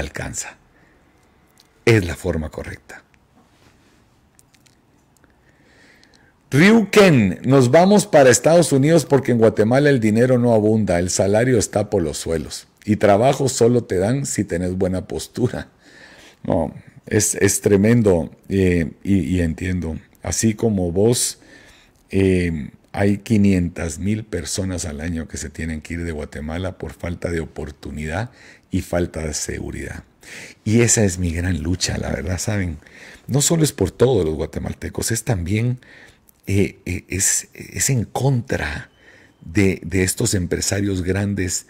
alcanza. Es la forma correcta. Ryuken, nos vamos para Estados Unidos porque en Guatemala el dinero no abunda, el salario está por los suelos y trabajo solo te dan si tenés buena postura. No, es, tremendo eh, y, y, entiendo. Así como vos eh, hay 500 mil personas al año que se tienen que ir de Guatemala por falta de oportunidad y falta de seguridad. Y esa es mi gran lucha, la verdad, ¿saben? No solo es por todos los guatemaltecos, es también eh, eh, es, es, en contra de, estos empresarios grandes.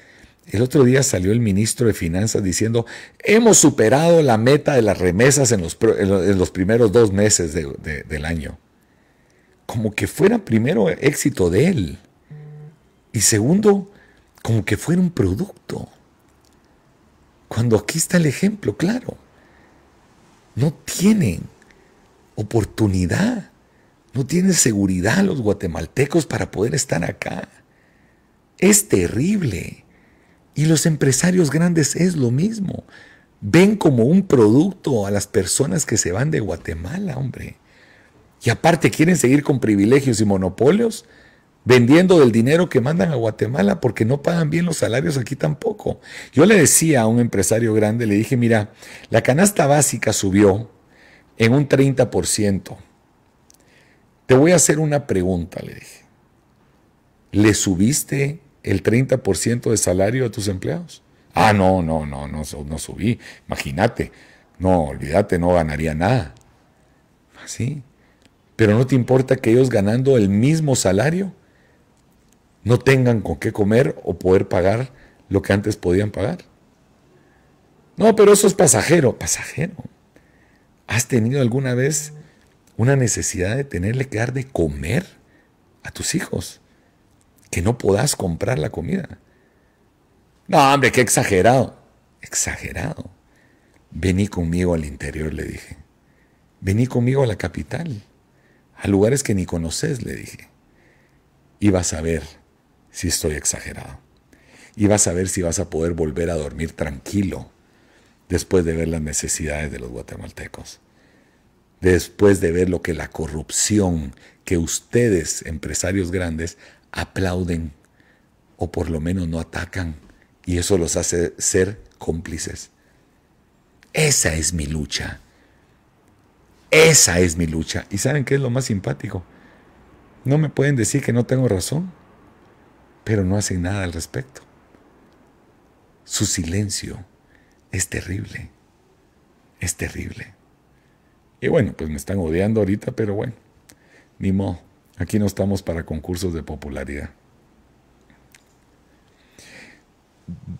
El otro día salió el ministro de Finanzas diciendo, hemos superado la meta de las remesas en los, en los primeros dos meses del año como que fuera primero éxito de él y segundo, como que fuera un producto. Cuando aquí está el ejemplo, claro, no tienen oportunidad, no tienen seguridad los guatemaltecos para poder estar acá. Es terrible. Y los empresarios grandes es lo mismo. Ven como un producto a las personas que se van de Guatemala, hombre. Y aparte quieren seguir con privilegios y monopolios, vendiendo del dinero que mandan a Guatemala porque no pagan bien los salarios aquí tampoco. Yo le decía a un empresario grande, le dije, mira, la canasta básica subió en un 30%. Te voy a hacer una pregunta, le dije. ¿Le subiste el 30% de salario a tus empleados? Ah, no, no, no, no, no subí. Imagínate. No, olvídate, no ganaría nada. Así. ¿Ah, pero no te importa que ellos ganando el mismo salario no tengan con qué comer o poder pagar lo que antes podían pagar. No, pero eso es pasajero, pasajero. ¿Has tenido alguna vez una necesidad de tenerle que dar de comer a tus hijos? Que no podás comprar la comida. No, hombre, qué exagerado. Exagerado. Vení conmigo al interior, le dije. Vení conmigo a la capital a lugares que ni conoces, le dije. Y vas a ver si estoy exagerado. Y vas a ver si vas a poder volver a dormir tranquilo después de ver las necesidades de los guatemaltecos. Después de ver lo que la corrupción que ustedes, empresarios grandes, aplauden o por lo menos no atacan. Y eso los hace ser cómplices. Esa es mi lucha esa es mi lucha. ¿Y saben qué es lo más simpático? No me pueden decir que no tengo razón, pero no hacen nada al respecto. Su silencio es terrible. Es terrible. Y bueno, pues me están odiando ahorita, pero bueno, ni modo. Aquí no estamos para concursos de popularidad.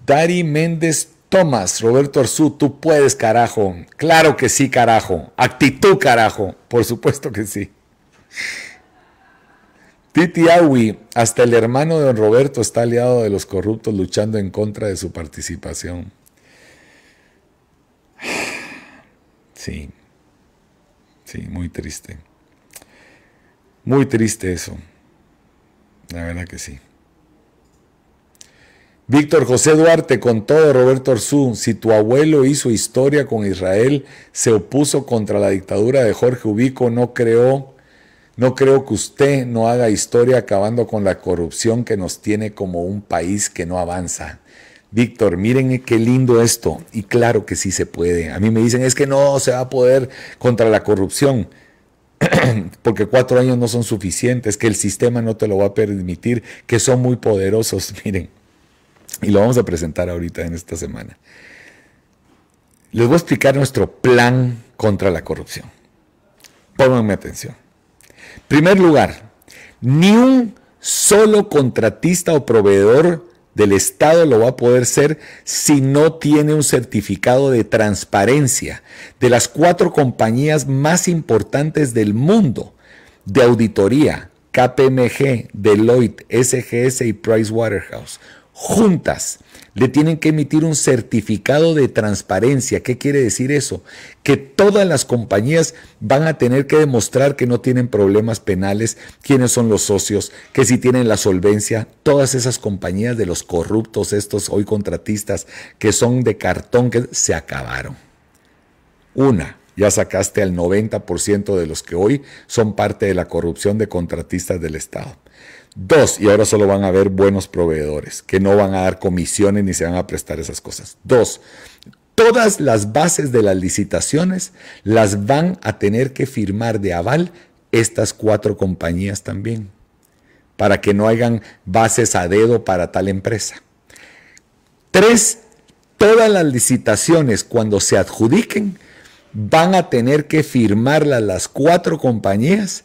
Dari Méndez Tomás, Roberto Arzú, tú puedes, carajo. Claro que sí, carajo. Actitud, carajo. Por supuesto que sí. Titi Awi, hasta el hermano de don Roberto está aliado de los corruptos luchando en contra de su participación. Sí, sí, muy triste. Muy triste eso. La verdad que sí. Víctor José Duarte con todo Roberto Orsú, si tu abuelo hizo historia con Israel, se opuso contra la dictadura de Jorge Ubico, no creo, no creo que usted no haga historia acabando con la corrupción que nos tiene como un país que no avanza. Víctor, miren qué lindo esto, y claro que sí se puede. A mí me dicen, es que no se va a poder contra la corrupción porque cuatro años no son suficientes, que el sistema no te lo va a permitir, que son muy poderosos, miren. Y lo vamos a presentar ahorita en esta semana. Les voy a explicar nuestro plan contra la corrupción. Pónganme atención. En Primer lugar, ni un solo contratista o proveedor del Estado lo va a poder ser si no tiene un certificado de transparencia de las cuatro compañías más importantes del mundo de auditoría, KPMG, Deloitte, SGS y Pricewaterhouse juntas le tienen que emitir un certificado de transparencia. ¿Qué quiere decir eso? Que todas las compañías van a tener que demostrar que no tienen problemas penales, quiénes son los socios, que si tienen la solvencia, todas esas compañías de los corruptos, estos hoy contratistas, que son de cartón, que se acabaron. Una, ya sacaste al 90% de los que hoy son parte de la corrupción de contratistas del Estado. Dos, y ahora solo van a haber buenos proveedores, que no van a dar comisiones ni se van a prestar esas cosas. Dos, todas las bases de las licitaciones las van a tener que firmar de aval estas cuatro compañías también, para que no hagan bases a dedo para tal empresa. Tres, todas las licitaciones cuando se adjudiquen van a tener que firmarla las cuatro compañías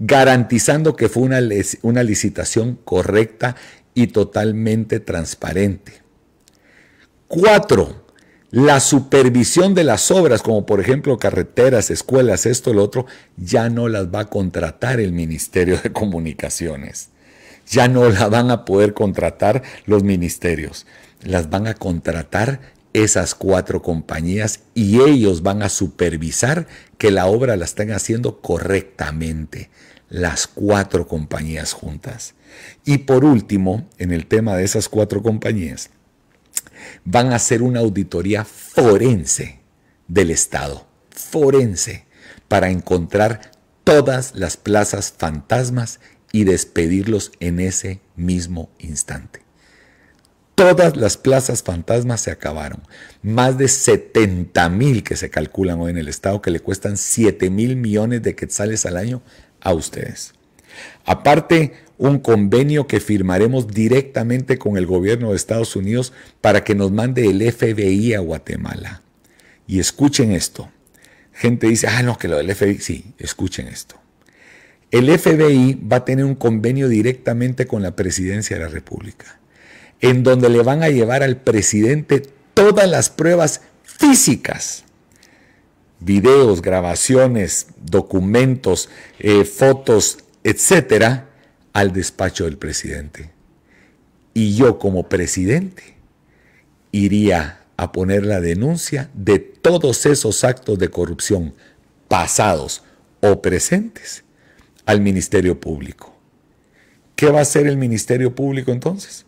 garantizando que fue una, licitación correcta y totalmente transparente. Cuatro, la supervisión de las obras, como por ejemplo carreteras, escuelas, esto, lo otro, ya no las va a contratar el Ministerio de Comunicaciones. Ya no las van a poder contratar los ministerios. Las van a contratar esas cuatro compañías y ellos van a supervisar que la obra la estén haciendo correctamente, las cuatro compañías juntas. Y por último, en el tema de esas cuatro compañías, van a hacer una auditoría forense del Estado, forense, para encontrar todas las plazas fantasmas y despedirlos en ese mismo instante. Todas las plazas fantasmas se acabaron. Más de 70 mil que se calculan hoy en el Estado, que le cuestan 7 mil millones de quetzales al año a ustedes. Aparte, un convenio que firmaremos directamente con el gobierno de Estados Unidos para que nos mande el FBI a Guatemala. Y escuchen esto. Gente dice, ah, no, que lo del FBI. Sí, escuchen esto. El FBI va a tener un convenio directamente con la presidencia de la República en donde le van a llevar al presidente todas las pruebas físicas, videos, grabaciones, documentos, eh, fotos, etcétera, al despacho del presidente. Y yo como presidente iría a poner la denuncia de todos esos actos de corrupción pasados o presentes al Ministerio Público. ¿Qué va a hacer el Ministerio Público entonces?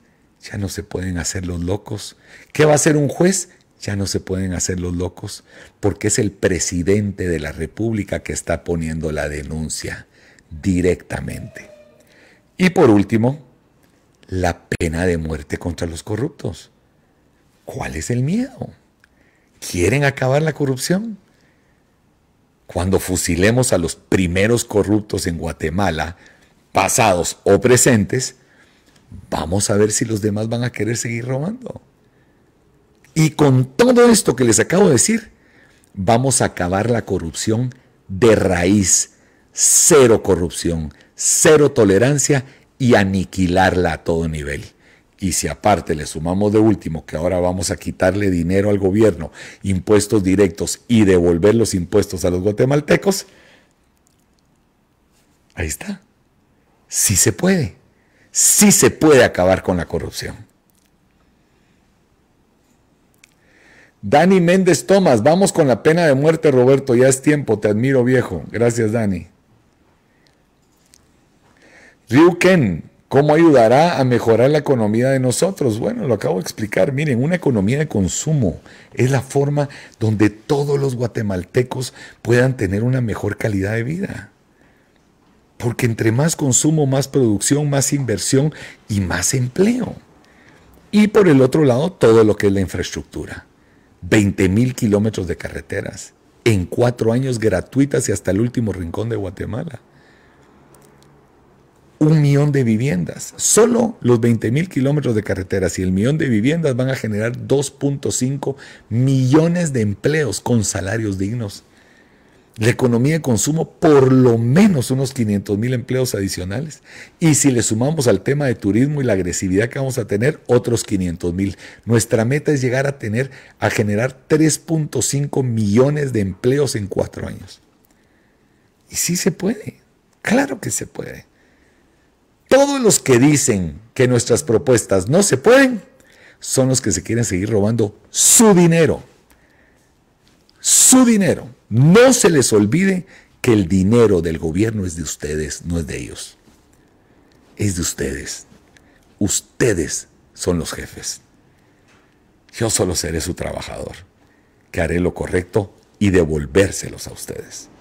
ya no se pueden hacer los locos. ¿Qué va a hacer un juez? Ya no se pueden hacer los locos, porque es el presidente de la República que está poniendo la denuncia directamente. Y por último, la pena de muerte contra los corruptos. ¿Cuál es el miedo? ¿Quieren acabar la corrupción? Cuando fusilemos a los primeros corruptos en Guatemala, pasados o presentes, Vamos a ver si los demás van a querer seguir robando. Y con todo esto que les acabo de decir, vamos a acabar la corrupción de raíz. Cero corrupción, cero tolerancia y aniquilarla a todo nivel. Y si aparte le sumamos de último que ahora vamos a quitarle dinero al gobierno, impuestos directos y devolver los impuestos a los guatemaltecos, ahí está. Sí se puede sí se puede acabar con la corrupción. Dani Méndez Tomás, vamos con la pena de muerte, Roberto, ya es tiempo, te admiro viejo. Gracias, Dani. Ryu Ken, ¿cómo ayudará a mejorar la economía de nosotros? Bueno, lo acabo de explicar. Miren, una economía de consumo es la forma donde todos los guatemaltecos puedan tener una mejor calidad de vida. Porque entre más consumo, más producción, más inversión y más empleo. Y por el otro lado, todo lo que es la infraestructura. 20 mil kilómetros de carreteras en cuatro años gratuitas y hasta el último rincón de Guatemala. Un millón de viviendas. Solo los 20 mil kilómetros de carreteras y el millón de viviendas van a generar 2.5 millones de empleos con salarios dignos la economía de consumo por lo menos unos 500 mil empleos adicionales. Y si le sumamos al tema de turismo y la agresividad que vamos a tener, otros 500 mil. Nuestra meta es llegar a tener, a generar 3.5 millones de empleos en cuatro años. Y sí se puede, claro que se puede. Todos los que dicen que nuestras propuestas no se pueden son los que se quieren seguir robando su dinero su dinero. No se les olvide que el dinero del gobierno es de ustedes, no es de ellos. Es de ustedes. Ustedes son los jefes. Yo solo seré su trabajador, que haré lo correcto y devolvérselos a ustedes.